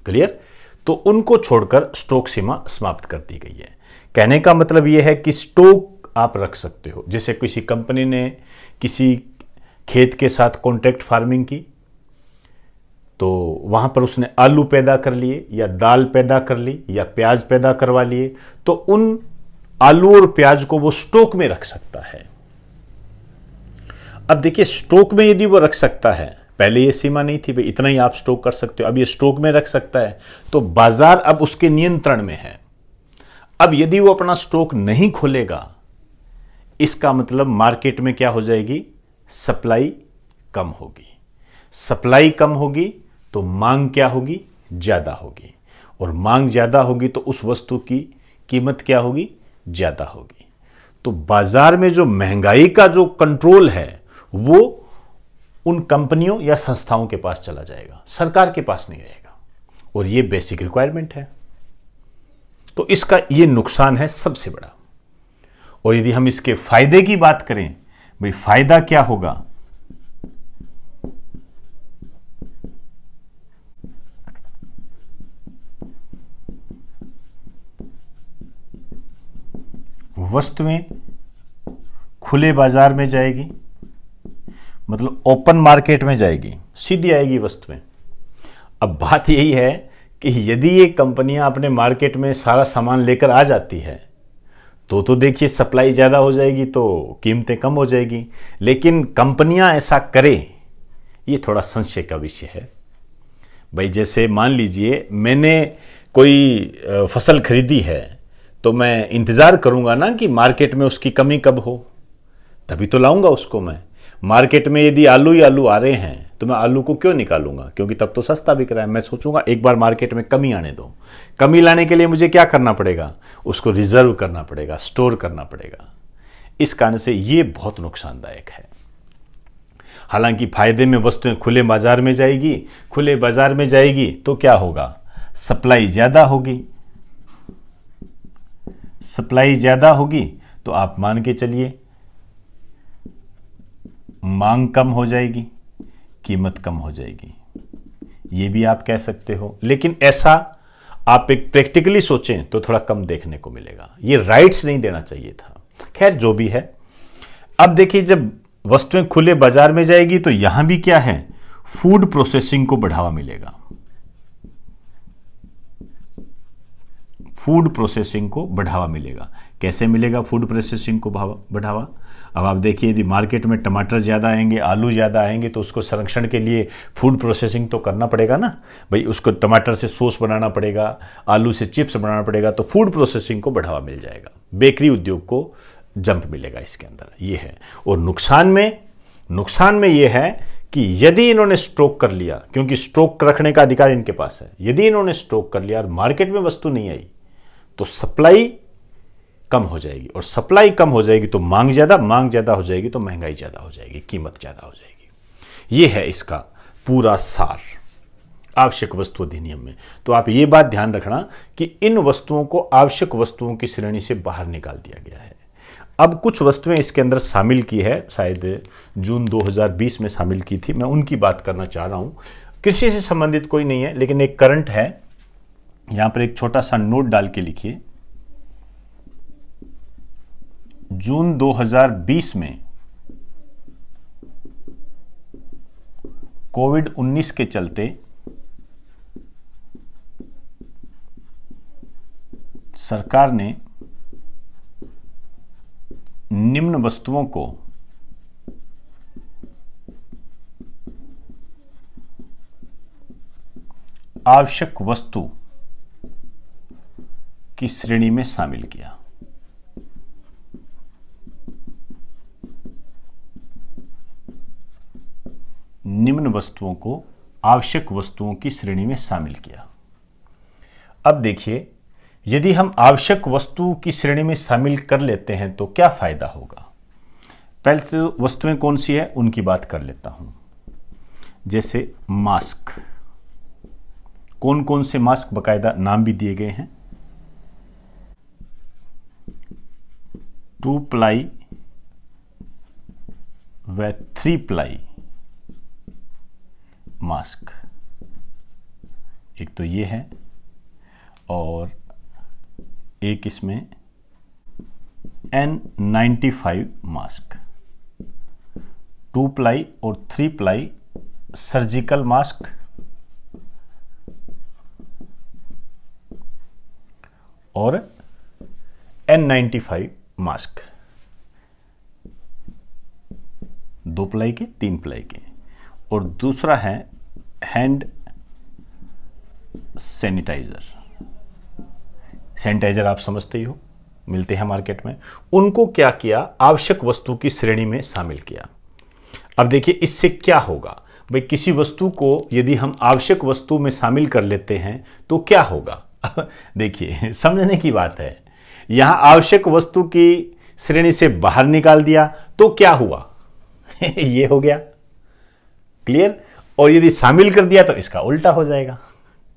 क्लियर तो उनको छोड़कर स्टोक सीमा समाप्त कर दी गई है कहने का मतलब यह है कि स्टोक आप रख सकते हो जैसे किसी कंपनी ने किसी खेत के साथ कॉन्ट्रैक्ट फार्मिंग की तो वहाँ पर उसने आलू पैदा कर लिए या दाल पैदा कर ली या प्याज पैदा करवा लिए तो उन आलू और प्याज को वो स्टोक में रख सकता है अब देखिए स्टोक में यदि वो रख सकता है पहले ये सीमा नहीं थी भाई इतना ही आप स्टोक कर सकते हो अब ये स्टोक में रख सकता है तो बाजार अब उसके नियंत्रण में है अब यदि वो अपना स्टोक नहीं खोलेगा इसका मतलब मार्केट में क्या हो जाएगी सप्लाई कम होगी सप्लाई कम होगी तो मांग क्या होगी ज़्यादा होगी और मांग ज़्यादा होगी तो उस वस्तु की कीमत क्या होगी ज़्यादा होगी तो बाज़ार में जो महंगाई का जो कंट्रोल है वो उन कंपनियों या संस्थाओं के पास चला जाएगा सरकार के पास नहीं रहेगा और ये बेसिक रिक्वायरमेंट है तो इसका ये नुकसान है सबसे बड़ा और यदि हम इसके फायदे की बात करें भाई फायदा क्या होगा वस्तुएं खुले बाजार में जाएगी मतलब ओपन मार्केट में जाएगी सीधी आएगी वस्तुएं अब बात यही है कि यदि ये कंपनियां अपने मार्केट में सारा सामान लेकर आ जाती है तो तो देखिए सप्लाई ज़्यादा हो जाएगी तो कीमतें कम हो जाएगी लेकिन कंपनियां ऐसा करें ये थोड़ा संशय का विषय है भाई जैसे मान लीजिए मैंने कोई फसल खरीदी है तो मैं इंतज़ार करूंगा ना कि मार्केट में उसकी कमी कब हो तभी तो लाऊंगा उसको मैं मार्केट में यदि आलू ही आलू आ रहे हैं तो मैं आलू को क्यों निकालूंगा क्योंकि तब तो सस्ता बिक रहा है मैं सोचूंगा एक बार मार्केट में कमी आने दो कमी लाने के लिए मुझे क्या करना पड़ेगा उसको रिजर्व करना पड़ेगा स्टोर करना पड़ेगा इस कारण से ये बहुत नुकसानदायक है हालांकि फायदे में वस्तुएं खुले बाजार में जाएगी खुले बाजार में जाएगी तो क्या होगा सप्लाई ज़्यादा होगी सप्लाई ज़्यादा होगी तो आप मान के चलिए मांग कम हो जाएगी कीमत कम हो जाएगी ये भी आप कह सकते हो लेकिन ऐसा आप एक प्रैक्टिकली सोचें तो थोड़ा कम देखने को मिलेगा ये राइट्स नहीं देना चाहिए था खैर जो भी है अब देखिए जब वस्तुएं खुले बाजार में जाएगी तो यहां भी क्या है फूड प्रोसेसिंग को बढ़ावा मिलेगा फूड प्रोसेसिंग को बढ़ावा मिलेगा कैसे मिलेगा फूड प्रोसेसिंग को बढ़ावा अब आप देखिए यदि मार्केट में टमाटर ज़्यादा आएंगे आलू ज़्यादा आएंगे तो उसको संरक्षण के लिए फूड प्रोसेसिंग तो करना पड़ेगा ना भाई उसको टमाटर से सॉस बनाना पड़ेगा आलू से चिप्स बनाना पड़ेगा तो फूड प्रोसेसिंग को बढ़ावा मिल जाएगा बेकरी उद्योग को जंप मिलेगा इसके अंदर ये है और नुकसान में नुकसान में ये है कि यदि इन्होंने स्ट्रोक कर लिया क्योंकि स्ट्रोक रखने का अधिकार इनके पास है यदि इन्होंने स्ट्रोक कर लिया और मार्केट में वस्तु नहीं आई तो सप्लाई कम हो जाएगी और सप्लाई कम हो जाएगी तो मांग ज़्यादा मांग ज़्यादा हो जाएगी तो महंगाई ज़्यादा हो जाएगी कीमत ज़्यादा हो जाएगी ये है इसका पूरा सार आवश्यक वस्तु अधिनियम में तो आप ये बात ध्यान रखना कि इन वस्तुओं को आवश्यक वस्तुओं की श्रेणी से बाहर निकाल दिया गया है अब कुछ वस्तुएं इसके अंदर शामिल की है शायद जून 2020 में शामिल की थी मैं उनकी बात करना चाह रहा हूं कृषि से संबंधित कोई नहीं है लेकिन एक करंट है यहां पर एक छोटा सा नोट डाल के लिखिए जून 2020 में कोविड 19 के चलते सरकार ने निम्न वस्तुओं को आवश्यक वस्तु की श्रेणी में शामिल किया निम्न वस्तुओं को आवश्यक वस्तुओं की श्रेणी में शामिल किया अब देखिए यदि हम आवश्यक वस्तु की श्रेणी में शामिल कर लेते हैं तो क्या फ़ायदा होगा पहले तो वस्तुएं कौन सी है उनकी बात कर लेता हूं जैसे मास्क कौन कौन से मास्क बाकायदा नाम भी दिए गए हैं टू प्लाई व थ्री प्लाई मास्क एक तो ये है और एक इसमें N ninety five mask two ply और थ्री प्लाई सर्जिकल मास्क और एन नाइन्टी फाइव मास्क दो प्लाई के तीन प्लाई के और दूसरा है हैंड सैनिटाइज़र सैनिटाइज़र आप समझते ही हो मिलते हैं मार्केट में उनको क्या किया आवश्यक वस्तु की श्रेणी में शामिल किया अब देखिए इससे क्या होगा भाई किसी वस्तु को यदि हम आवश्यक वस्तु में शामिल कर लेते हैं तो क्या होगा [LAUGHS] देखिए समझने की बात है यहां आवश्यक वस्तु की श्रेणी से बाहर निकाल दिया तो क्या हुआ [LAUGHS] ये हो गया क्लियर और यदि शामिल कर दिया तो इसका उल्टा हो जाएगा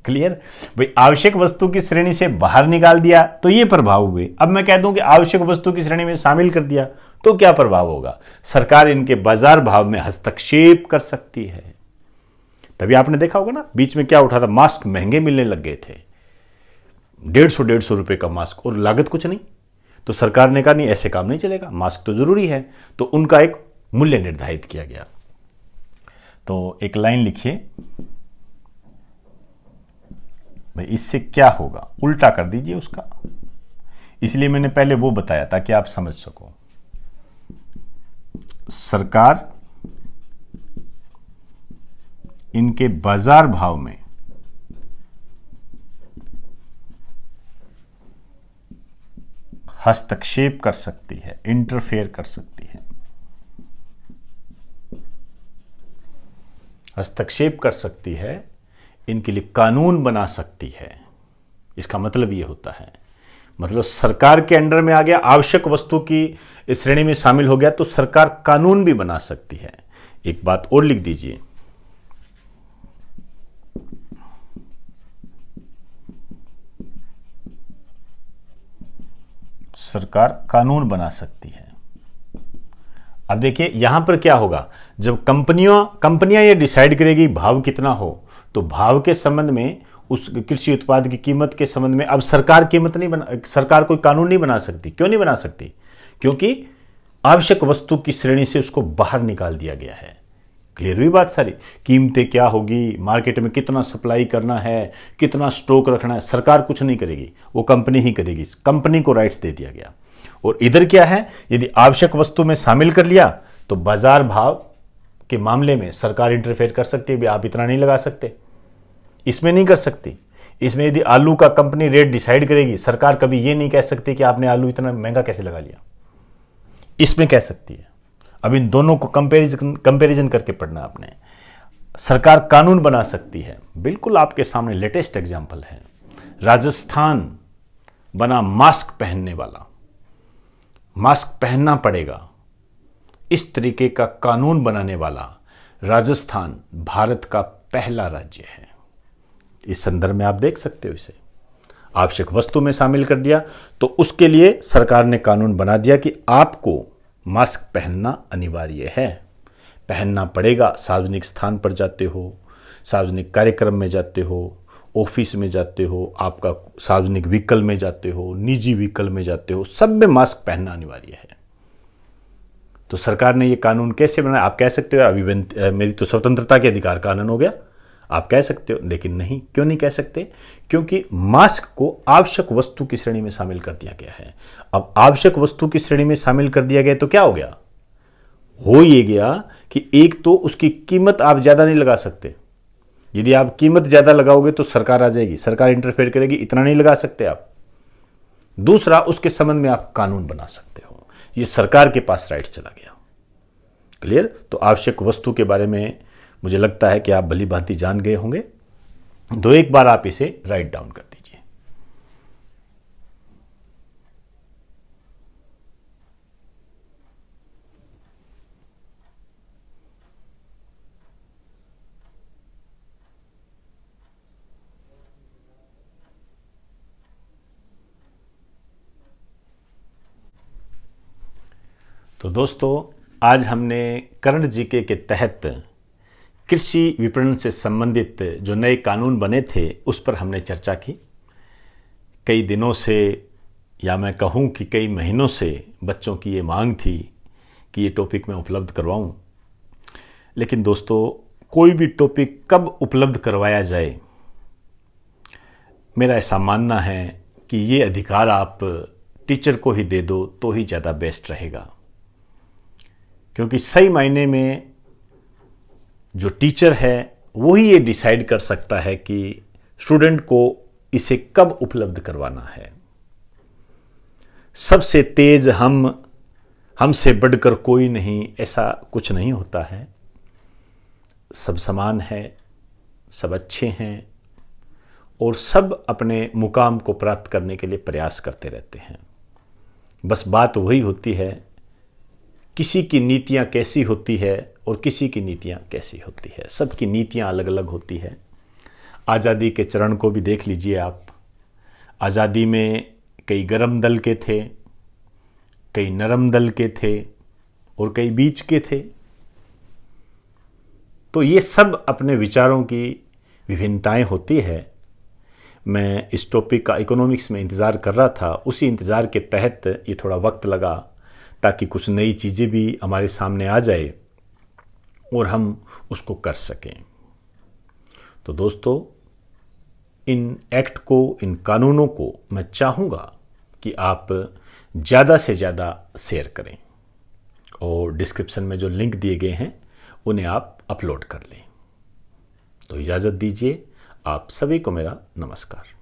क्लियर भाई आवश्यक वस्तु की श्रेणी से बाहर निकाल दिया तो ये प्रभाव हुए अब मैं कह दूं कि आवश्यक वस्तु की श्रेणी में शामिल कर दिया तो क्या प्रभाव होगा सरकार इनके बाजार भाव में हस्तक्षेप कर सकती है तभी आपने देखा होगा ना बीच में क्या उठा था मास्क महंगे मिलने लग गए थे डेढ़ सौ डेढ़ सौ रुपये का मास्क और लागत कुछ नहीं तो सरकार ने कहा नहीं ऐसे काम नहीं चलेगा मास्क तो ज़रूरी है तो उनका एक मूल्य निर्धारित किया गया तो एक लाइन लिखिए भाई इससे क्या होगा उल्टा कर दीजिए उसका इसलिए मैंने पहले वो बताया ताकि आप समझ सको सरकार इनके बाजार भाव में हस्तक्षेप कर सकती है इंटरफेयर कर सकती है हस्तक्षेप कर सकती है इनके लिए कानून बना सकती है इसका मतलब यह होता है मतलब सरकार के अंडर में आ गया आवश्यक वस्तु की श्रेणी में शामिल हो गया तो सरकार कानून भी बना सकती है एक बात और लिख दीजिए सरकार कानून बना सकती है अब देखिए यहां पर क्या होगा जब कंपनियों कंपनियां ये डिसाइड करेगी भाव कितना हो तो भाव के संबंध में उस कृषि उत्पाद की कीमत के संबंध में अब सरकार कीमत नहीं बना सरकार कोई कानून नहीं बना सकती क्यों नहीं बना सकती क्योंकि आवश्यक वस्तु की श्रेणी से उसको बाहर निकाल दिया गया है क्लियर बात सारी कीमतें क्या होगी मार्केट में कितना सप्लाई करना है कितना स्टॉक रखना है सरकार कुछ नहीं करेगी वो कंपनी ही करेगी कंपनी को राइट्स दे दिया गया और इधर क्या है यदि आवश्यक वस्तु में शामिल कर लिया तो बाजार भाव के मामले में सरकार इंटरफेयर कर सकती है भी आप इतना नहीं लगा सकते इसमें नहीं कर सकती इसमें यदि आलू का कंपनी रेट डिसाइड करेगी सरकार कभी ये नहीं कह सकती कि आपने आलू इतना महंगा कैसे लगा लिया इसमें कह सकती है अब इन दोनों को कंपेरिजन कंपेरिजन करके पढ़ना आपने सरकार कानून बना सकती है बिल्कुल आपके सामने लेटेस्ट एग्जाम्पल है राजस्थान बना मास्क पहनने वाला मास्क पहनना पड़ेगा इस तरीके का कानून बनाने वाला राजस्थान भारत का पहला राज्य है इस संदर्भ में आप देख सकते हो इसे आवश्यक वस्तु में शामिल कर दिया तो उसके लिए सरकार ने कानून बना दिया कि आपको मास्क पहनना अनिवार्य है पहनना पड़ेगा सार्वजनिक स्थान पर जाते हो सार्वजनिक कार्यक्रम में जाते हो ऑफिस में जाते हो आपका सार्वजनिक व्हीकल में जाते हो निजी व्हीकल में जाते हो सब में मास्क पहनना अनिवार्य है तो सरकार ने ये कानून कैसे बनाया आप कह सकते हो अभिव्यंत मेरी तो स्वतंत्रता के अधिकार कानून हो गया आप कह सकते हो लेकिन नहीं क्यों नहीं कह सकते क्योंकि मास्क को आवश्यक वस्तु की श्रेणी में शामिल कर दिया गया है अब आवश्यक वस्तु की श्रेणी में शामिल कर दिया गया तो क्या हो गया हो ये गया कि एक तो उसकी कीमत आप ज़्यादा नहीं लगा सकते यदि आप कीमत ज़्यादा लगाओगे तो सरकार आ जाएगी सरकार इंटरफेयर करेगी इतना नहीं लगा सकते आप दूसरा उसके संबंध में आप कानून बना सकते हो ये सरकार के पास राइट चला गया क्लियर तो आवश्यक वस्तु के बारे में मुझे लगता है कि आप भली भांति जान गए होंगे दो एक बार आप इसे राइट डाउन कर दीजिए तो दोस्तों आज हमने कर्ण जी के तहत कृषि विपणन से संबंधित जो नए कानून बने थे उस पर हमने चर्चा की कई दिनों से या मैं कहूँ कि कई महीनों से बच्चों की ये मांग थी कि ये टॉपिक मैं उपलब्ध करवाऊँ लेकिन दोस्तों कोई भी टॉपिक कब उपलब्ध करवाया जाए मेरा ऐसा मानना है कि ये अधिकार आप टीचर को ही दे दो तो ही ज़्यादा बेस्ट रहेगा क्योंकि सही मायने में जो टीचर है वही ये डिसाइड कर सकता है कि स्टूडेंट को इसे कब उपलब्ध करवाना है सबसे तेज हम हमसे बढ़कर कोई नहीं ऐसा कुछ नहीं होता है सब समान है सब अच्छे हैं और सब अपने मुकाम को प्राप्त करने के लिए प्रयास करते रहते हैं बस बात वही होती है किसी की नीतियाँ कैसी होती है और किसी की नीतियाँ कैसी होती है सबकी नीतियाँ अलग अलग होती है आज़ादी के चरण को भी देख लीजिए आप आज़ादी में कई गर्म दल के थे कई नरम दल के थे और कई बीच के थे तो ये सब अपने विचारों की विभिन्नताएं होती है मैं इस टॉपिक का इकोनॉमिक्स में इंतज़ार कर रहा था उसी इंतज़ार के तहत ये थोड़ा वक्त लगा ताकि कुछ नई चीज़ें भी हमारे सामने आ जाए और हम उसको कर सकें तो दोस्तों इन एक्ट को इन कानूनों को मैं चाहूँगा कि आप ज़्यादा से ज़्यादा शेयर करें और डिस्क्रिप्शन में जो लिंक दिए गए हैं उन्हें आप अपलोड कर लें तो इजाज़त दीजिए आप सभी को मेरा नमस्कार